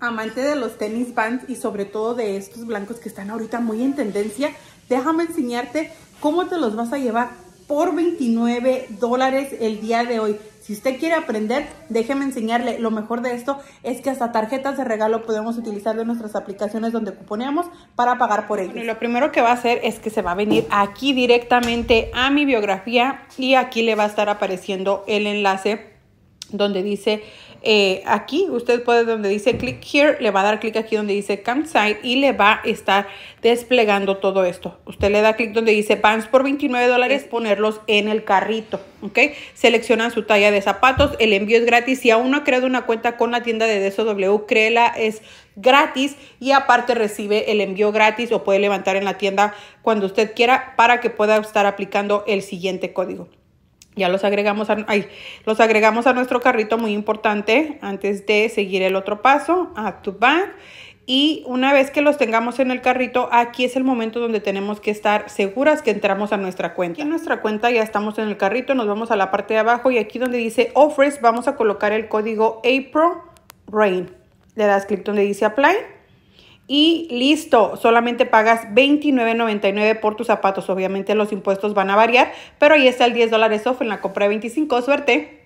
amante de los tenis bands y sobre todo de estos blancos que están ahorita muy en tendencia, déjame enseñarte cómo te los vas a llevar por 29 dólares el día de hoy. Si usted quiere aprender, déjeme enseñarle. Lo mejor de esto es que hasta tarjetas de regalo podemos utilizar de nuestras aplicaciones donde cuponeamos para pagar por ellos. lo primero que va a hacer es que se va a venir aquí directamente a mi biografía y aquí le va a estar apareciendo el enlace donde dice eh, aquí, usted puede donde dice click here, le va a dar clic aquí donde dice campsite y le va a estar desplegando todo esto. Usted le da clic donde dice pants por 29 dólares, ponerlos en el carrito, ¿ok? Selecciona su talla de zapatos, el envío es gratis. Si aún no ha creado una cuenta con la tienda de DSW, créela, es gratis y aparte recibe el envío gratis o puede levantar en la tienda cuando usted quiera para que pueda estar aplicando el siguiente código. Ya los agregamos, a, los agregamos a nuestro carrito, muy importante, antes de seguir el otro paso, a to Y una vez que los tengamos en el carrito, aquí es el momento donde tenemos que estar seguras que entramos a nuestra cuenta. en nuestra cuenta ya estamos en el carrito, nos vamos a la parte de abajo y aquí donde dice Offers, vamos a colocar el código April RAIN. Le das clic donde dice Apply y listo, solamente pagas $29.99 por tus zapatos. Obviamente los impuestos van a variar, pero ahí está el 10 dólares off en la compra de 25. Suerte.